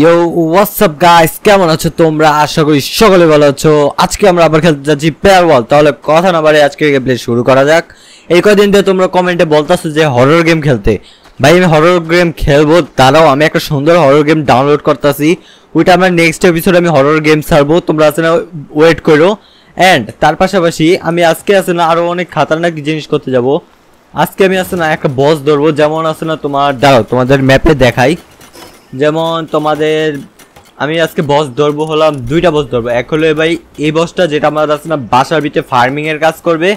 ইয়ো WhatsApp guys কেমন আছো তোমরা আশা করি সকলে ভালো আছো আজকে আমরা আবার খেলতে যাচ্ছি পেয়ার বল তাহলে কথা না বাড়ে আজকে গেম প্লে শুরু করা যাক এই কদিন ধরে তোমরা কমেন্টে বলতাছো যে হরর গেম খেলতে ভাই আমি হরর গেম খেলবো তারাও আমি একটা সুন্দর হরর গেম ডাউনলোড করতেছি ওইটা আমার নেক্সট এপিসোডে আমি হরর গেম ছাড়বো তোমরা আছে না ওয়েট করো অ্যান্ড তার পাশাপাশি আমি আজকে আছে না আরও অনেক খাতারনাক জিনিস করতে যাব আজকে আমি আছে না একটা বস ধরবো যেমন আছে না তোমার দাঁড়াও তোমাদের ম্যাপে দেখাই যেমন তোমাদের আমি আজকে বস ধরবো হলাম দুইটা বস ধরবো এক হলো ভাই এই বসটা যেটা আমাদের আছে না বাসার ভিতরে ফার্মিংয়ের কাজ করবে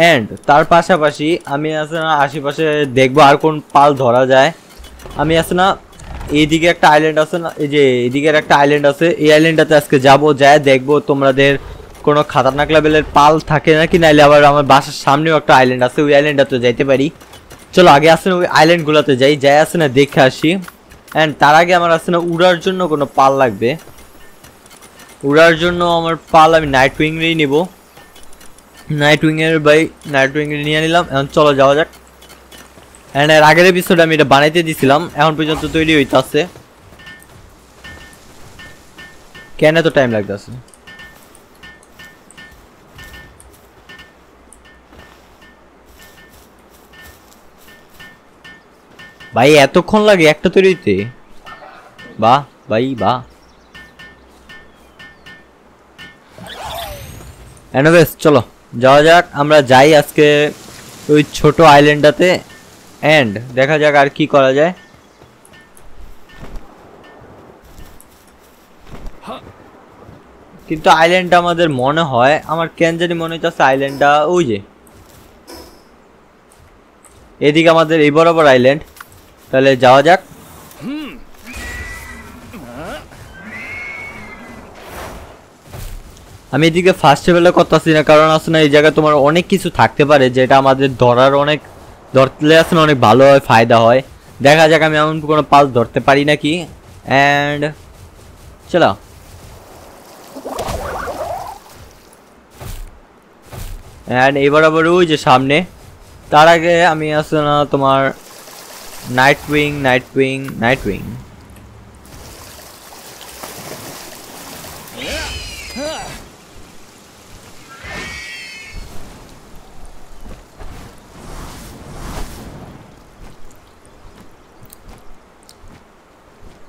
অ্যান্ড তার পাশাপাশি আমি আছে না আশেপাশে দেখবো আর কোন পাল ধরা যায় আমি আছে না এইদিকে একটা আইল্যান্ড আছে না এই যে এদিকের একটা আইল্যান্ড আছে এই আইল্যান্ডটাতে আজকে যাব যায় দেখবো তোমাদের কোনো খাতারনাক লেভেলের পাল থাকে নাকি নাইলে আবার আমার বাসার সামনেও একটা আইল্যান্ড আছে ওই আইল্যান্ডটাতে যাইতে পারি চলো আগে আসেন ওই আইল্যান্ডগুলোতে যাই যাই আসে না দেখে আসি অ্যান্ড তার আগে আমার আছে না উড়ার জন্য কোনো পাল লাগবে উড়ার জন্য আমার পাল আমি নাইট উইংয়েই নেব নাইট উইংয়ের বাই নাইট উইং নিয়ে নিলাম এখন চলো যাওয়া যাক অ্যান্ড এর আগের এপিসোডে আমি এটা বানাইতে দিছিলাম এখন পর্যন্ত তৈরি হইতে আছে কেন এত টাইম লাগতেছে ভাই এতক্ষণ লাগে একটা তৈরিতে বাহ ভাই বাহ অ্যানোভেস চলো যাওয়া যাক আমরা যাই আজকে ওই ছোট আইল্যান্ডটাতে অ্যান্ড দেখা যাক আর কি করা যায় কিন্তু আইল্যান্ডটা আমাদের মনে হয় আমার কেন জানি মনে হচ্ছে আইল্যান্ডটা ওই যে এদিকে আমাদের এই বরাবর আইল্যান্ড তাহলে যাওয়া যাক আমি এদিকে ফার্স্ট লেভেলে করতেছি না কারণ আসলে এই জায়গায় তোমার অনেক কিছু থাকতে পারে যেটা আমাদের ধরার অনেক ধরতে আসলে অনেক ভালো হয় ফায়দা হয় দেখা যাক আমি এমন কোনো পাস ধরতে পারি নাকি অ্যান্ড চলো অ্যান্ড এবার আবার ওই যে সামনে তার আগে আমি আসলে তোমার Nightwing, Nightwing, Nightwing.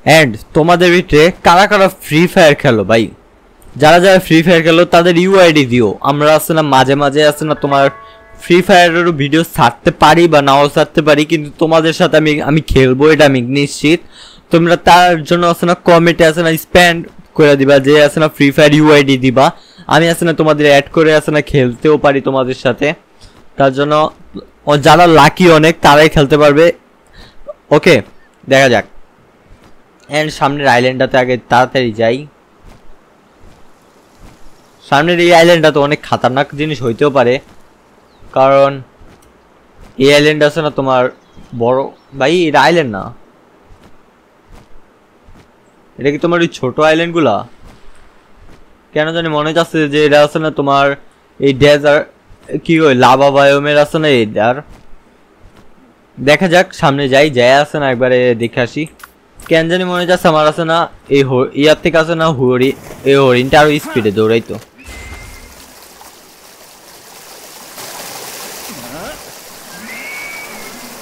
অ্যান্ড তোমাদের ভিতরে কারা কারা ফ্রি ফায়ার খেলো ভাই যারা যারা ফ্রি ফায়ার খেলো তাদের ইউআইডি দিও আমরা আসলে মাঝে মাঝে আসলে তোমার ফ্রি ফায়ারেরও ভিডিও ছাড়তে পারি বা নাও ছাড়তে পারি কিন্তু তোমাদের সাথে আমি আমি খেলবো এটা আমি নিশ্চিত তোমরা তার জন্য আছে না কমেন্টে আছে না স্প্যান্ড করে দিবা যে আছে না ফ্রি ফায়ার ইউআইডি দিবা আমি আছে না তোমাদের অ্যাড করে আছে না খেলতেও পারি তোমাদের সাথে তার জন্য যারা লাকি অনেক তারাই খেলতে পারবে ওকে দেখা যাক অ্যান্ড সামনের আইল্যান্ডটাতে আগে তাড়াতাড়ি যাই সামনের এই আইল্যান্ডটা তো অনেক খাতারনাক জিনিস হইতেও পারে কারণ এই আইল্যান্ড আছে না তোমার বড় ভাই এটা আইল্যান্ড না এটা কি তোমার ওই আইল্যান্ড গুলা কেন জানি মনে যাচ্ছে যে এটা আছে না তোমার এই ডেজার কি ওই লাভা বায়োমের আছে না এই আর দেখা যাক সামনে যাই যাই আছে না একবারে দেখে আসি কেন জানি মনে যাচ্ছে আমার আছে না এই ইয়ার থেকে আছে না হরি এই হরিণটা আরও স্পিডে দৌড়াইতো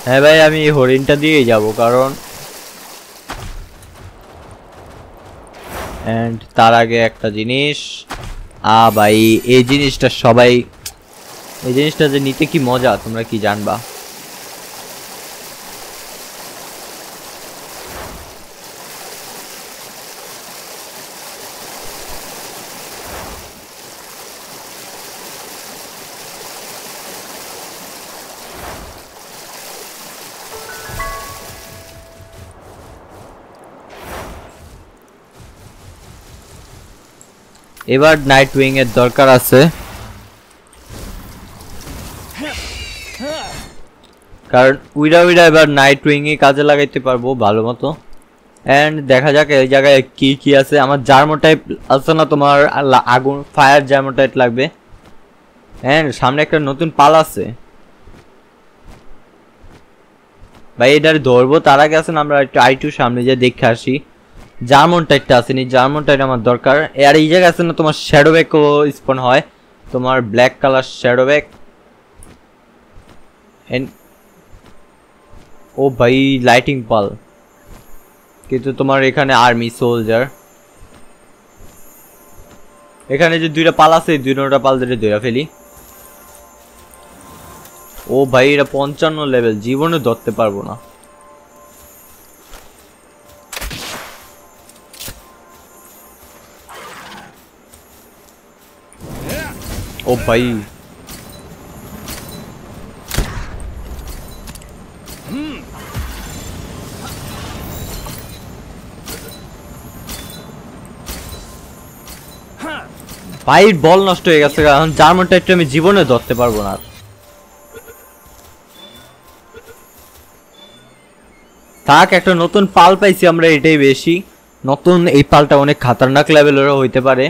হ্যাঁ ভাই আমি হরিণটা দিয়ে যাব কারণ অ্যান্ড তার আগে একটা জিনিস আ ভাই এই জিনিসটা সবাই এই জিনিসটা যে নিতে কি মজা তোমরা কি জানবা এবার নাইট উইং এর দরকার আছে কারণ উইরা উইরা এবার নাইট উইংয়ে কাজে লাগাইতে পারবো ভালো মতো অ্যান্ড দেখা যাক এই জায়গায় কি কি আছে আমার জার্মো টাইপ আছে না তোমার আগুন ফায়ার জার্মো টাইপ লাগবে অ্যান্ড সামনে একটা নতুন পাল আছে ভাই এটার ধরবো তার আগে আছে না আমরা একটু আইটু সামনে যে দেখে আসি জার্মন টাইটটা আসেনি জার্মন টাইট আমার দরকার আর এই জায়গায় আসেন না তোমার শ্যাডো ব্যাকও স্পন হয় তোমার ব্ল্যাক কালার শ্যাডো ব্যাক ও ভাই লাইটিং পাল কিন্তু তোমার এখানে আর্মি সোলজার এখানে যে দুইটা পাল আছে দুইটা পাল ধরে দুইটা ফেলি ও ভাই এটা পঞ্চান্ন লেভেল জীবনে ধরতে পারবো না ओ भाई ভাই বল নষ্ট হয়ে গেছে কারণ জার্মান টাইপটা আমি জীবনে ধরতে পারবো না থাক একটা নতুন পাল পাইছি আমরা এটাই বেশি নতুন এই পালটা অনেক খাতারনাক লেভেলেরও হইতে পারে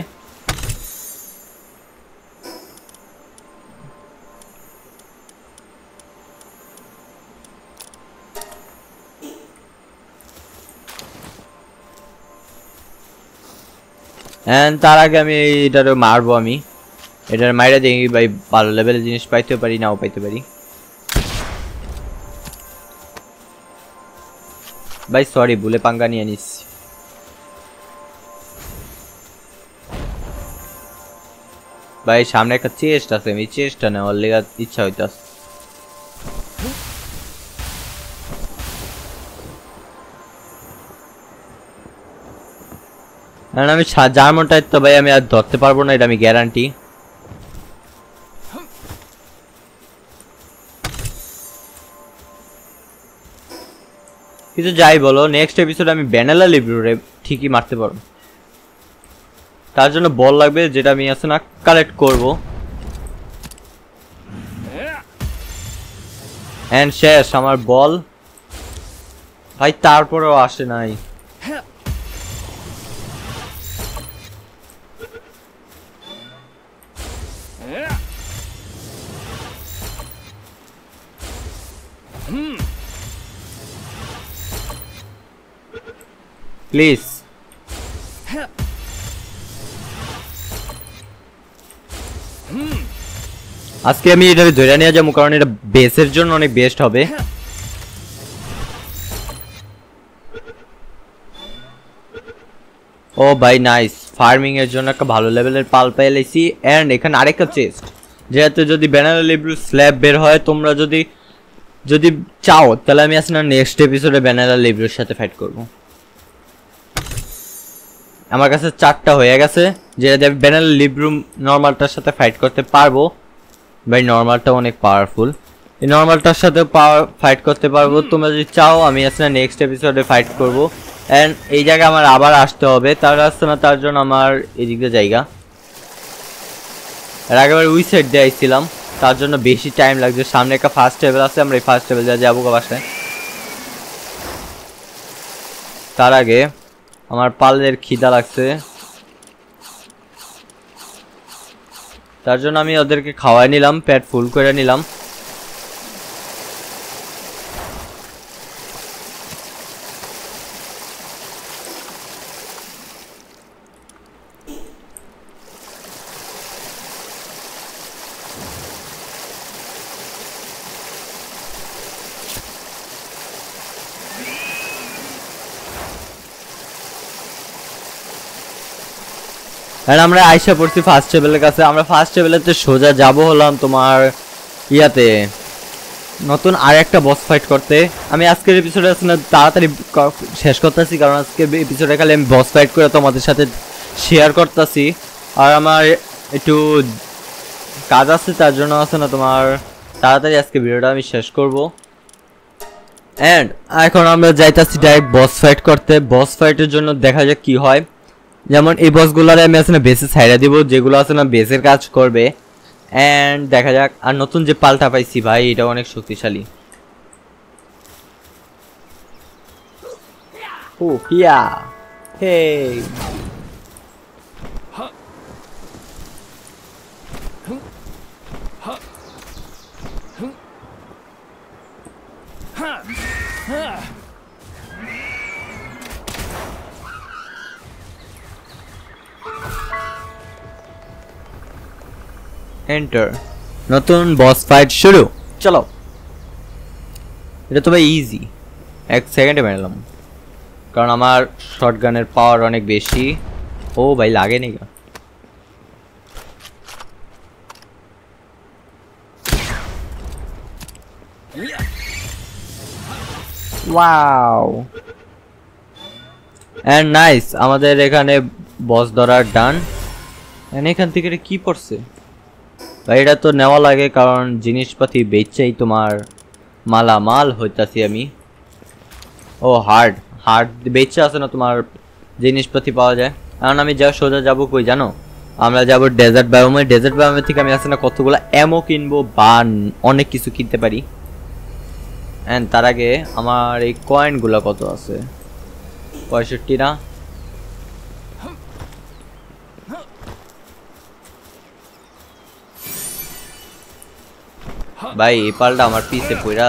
এন্ড তার আগে আমি এটারও মারবো আমি এটার মাইরা দেখি ভাই ভালো লেভেলের জিনিস পাইতেও পারি নাও পাইতে পারি ভাই সরি ভুলে পাঙ্গা নিয়ে নিস ভাই সামনে একটা চেস্ট আছে আমি চেস্টটা নেওয়ার লেগে ইচ্ছা হইতাছে কারণ আমি যার মনটায় তো ভাই আমি আর ধরতে পারবো না এটা আমি গ্যারান্টি কিন্তু যাই বলো নেক্সট এপিসোড আমি ব্যানালা লিব্রুরে ঠিকই মারতে পারবো তার জন্য বল লাগবে যেটা আমি আছে না কালেক্ট করব অ্যান্ড শেষ আমার বল ভাই তারপরেও আসে নাই প্লিজ আজকে আমি এটা ধরে নিয়ে যাবো কারণ এটা বেসের জন্য অনেক বেস্ট হবে ও ভাই নাইস ফার্মিং এর জন্য একটা ভালো লেভেলের পাল পাই লাইছি এন্ড এখানে আরেকটা চেস্ট যেহেতু যদি ব্যানার লিব্রু স্ল্যাব বের হয় তোমরা যদি যদি চাও তাহলে আমি আসলে নেক্সট এপিসোডে ব্যানার লিব্রুর সাথে ফাইট করবো আমার কাছে চারটা হয়ে গেছে যেটা দিয়ে ব্যানার লিবরুম নর্মালটার সাথে ফাইট করতে পারবো ভাই নর্মালটা অনেক পাওয়ারফুল এই নর্মালটার সাথে পাওয়ার ফাইট করতে পারবো তোমরা যদি চাও আমি আসলে নেক্সট এপিসোডে ফাইট করবো অ্যান্ড এই জায়গায় আমার আবার আসতে হবে তার আসছে না তার জন্য আমার দিকটা জায়গা আর আগেবার উই সাইড দিয়ে আসছিলাম তার জন্য বেশি টাইম লাগছে সামনে একটা ফার্স্ট টেবিল আছে আমরা এই ফার্স্ট টেবিল যাবো বাসায় তার আগে আমার পালের খিদা লাগছে তার জন্য আমি ওদেরকে খাওয়াই নিলাম পেট ফুল করে নিলাম আর আমরা আইসা পড়ছি ফার্স্ট টেবিলের কাছে আমরা ফার্স্ট টেবিলেতে সোজা যাব হলাম তোমার ইয়াতে নতুন আর একটা বস ফাইট করতে আমি আজকের এপিসোডে আসলে তাড়াতাড়ি শেষ করতেছি কারণ আজকে এপিসোডে খালি আমি বস ফাইট করে তোমাদের সাথে শেয়ার করতেছি আর আমার একটু কাজ আছে তার জন্য আছে না তোমার তাড়াতাড়ি আজকে ভিডিওটা আমি শেষ করব অ্যান্ড এখন আমরা যাইতাছি ডাইরেক্ট বস ফাইট করতে বস ফাইটের জন্য দেখা যাক কি হয় যেমন এই বসগুলোর আমি আসলে বেসে ছাইড়া দিব যেগুলো আসলে বেসের কাজ করবে অ্যান্ড দেখা যাক আর নতুন যে পাল্টা পাইছি ভাই এটা অনেক শক্তিশালী ও কিয়া হে এন্টার নতুন বস ফাইট শুরু চলো এটা তো ভাই ইজি এক সেকেন্ডে মেরালাম কারণ আমার শর্ট গানের পাওয়ার অনেক বেশি ও ভাই লাগে নি ওয়াও অ্যান্ড নাইস আমাদের এখানে বস ধরার ডান এখান থেকে কি পড়ছে এটা তো নেওয়া লাগে কারণ জিনিসপাতি বেচেই তোমার মালামাল হইতাছি আমি ও হার্ড হার্ড বেচে আছে না তোমার জিনিসপাতি পাওয়া যায় কারণ আমি যা সোজা যাবো কই জানো আমরা যাব ডেজার্ট বায়োমে ডেজার্ট বায়োমে থেকে আমি আসলে কতগুলো অ্যামো কিনবো বা অনেক কিছু কিনতে পারি অ্যান্ড তার আগে আমার এই কয়েনগুলো কত আছে পঁয়ষট্টি না भाई पलटा मत पीछे पूरा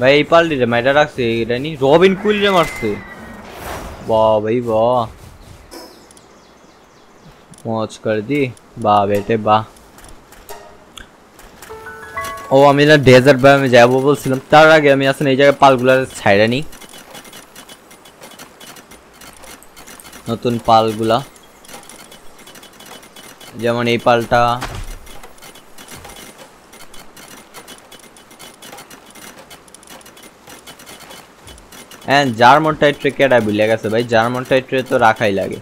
ভাই এই পাল্টি রে মাইটা রাখছে এটা নি রবিন কুল রে মারছে বাহ ভাই বাহ পৌঁছ কর দি বাহ বেটে বাহ ও আমি না ডেজার্ট বা আমি যাবো বলছিলাম তার আগে আমি আসলে এই জায়গায় পালগুলার ছাইড়া নি নতুন পালগুলা যেমন এই পালটা অ্যান্ড জার্মন টাইট ট্রে কেটা বিলে গেছে ভাই জার্মন টাইট ট্রে তো রাখাই লাগে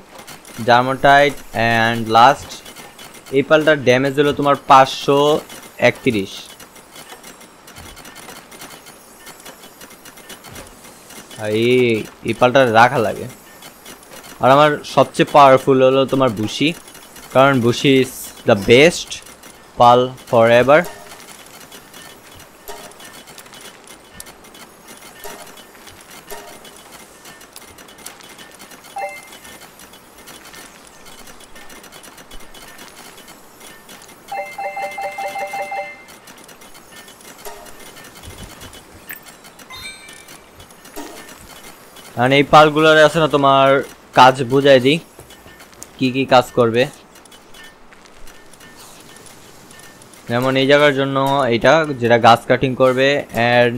জার্মন টাইট অ্যান্ড লাস্ট এই পালটার ড্যামেজ হলো তোমার পাঁচশো একত্রিশ এই এই পালটা রাখা লাগে আর আমার সবচেয়ে পাওয়ারফুল হলো তোমার বুশি কারণ Bushy is the best pal forever কারণ এই পালগুলোর আছে না তোমার কাজ বুঝাই দিই কি কি কাজ করবে যেমন এই জায়গার জন্য এটা যেটা গাছ কাটিং করবে অ্যান্ড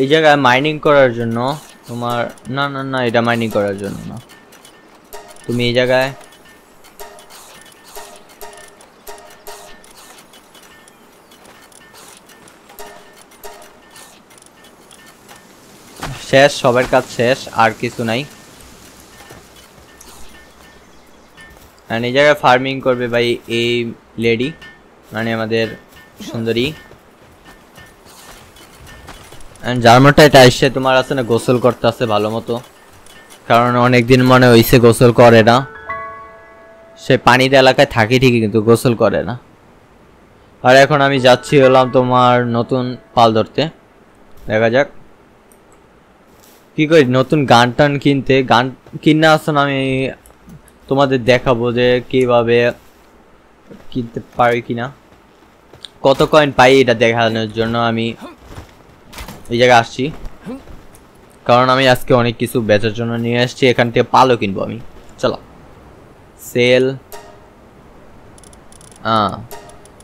এই জায়গায় মাইনিং করার জন্য তোমার না না না এটা মাইনিং করার জন্য না তুমি এই জায়গায় শেষ সবার কাজ শেষ আর কিছু নাই এই জায়গায় ফার্মিং করবে ভাই এই লেডি মানে আমাদের সুন্দরী জার্মানটা এটা এসে তোমার আছে না গোসল করতে আছে ভালো মতো কারণ অনেকদিন মনে হয়েছে গোসল করে না সে পানির এলাকায় থাকি ঠিকই কিন্তু গোসল করে না আর এখন আমি যাচ্ছি হলাম তোমার নতুন পাল ধরতে দেখা যাক কী করি নতুন গান টান কিনতে গান কিনে আসুন আমি তোমাদের দেখাবো যে কীভাবে কিনতে পারি কিনা কত কয়েন পাই এটা দেখানোর জন্য আমি এই জায়গায় আসছি কারণ আমি আজকে অনেক কিছু বেচার জন্য নিয়ে আসছি এখান থেকে পালও কিনবো আমি চলো সেল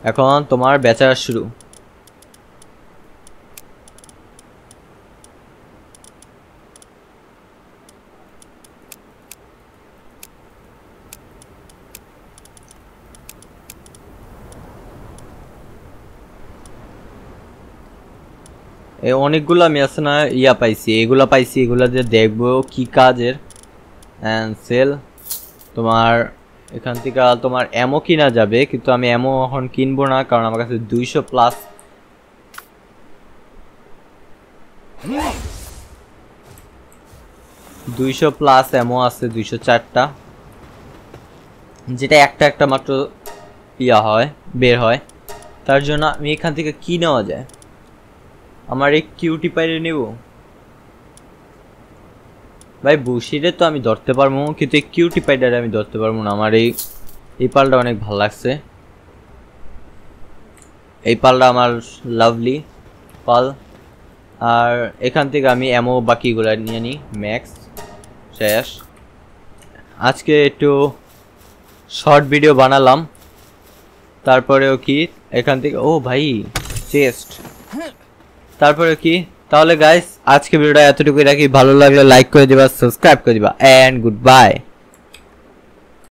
এখন তোমার বেচার শুরু অনেকগুলো আমি আছে না ইয়া পাইছি এগুলা পাইছি এগুলা যে দেখবো কি কাজের অ্যান্ড সেল তোমার এখান থেকে তোমার অ্যামো কিনা যাবে কিন্তু আমি এমও এখন কিনবো না কারণ আমার কাছে দুইশো প্লাস দুইশো প্লাস এমও আছে দুইশো চারটা যেটা একটা একটা মাত্র ইয়া হয় বের হয় তার জন্য আমি এখান থেকে কি নেওয়া যায় আমার এই কিউটি পাইরে নেব ভাই বসিরে তো আমি ধরতে পারবো কিন্তু এই কিউটি পাইডারে আমি ধরতে পারবো না আমার এই এই পালটা অনেক ভালো লাগছে এই পালটা আমার লাভলি পাল আর এখান থেকে আমি এমও বাকিগুলো নিয়ে নিই ম্যাক্স শেষ আজকে একটু শর্ট ভিডিও বানালাম তারপরেও কি এখান থেকে ও ভাই চেস্ট তারপরে কি তাহলে গাইস আজকে ভিডিওটা এতটুকুই রাখি ভালো লাগলে লাইক করে দিবা সাবস্ক্রাইব করে দিবা অ্যান্ড গুড বাই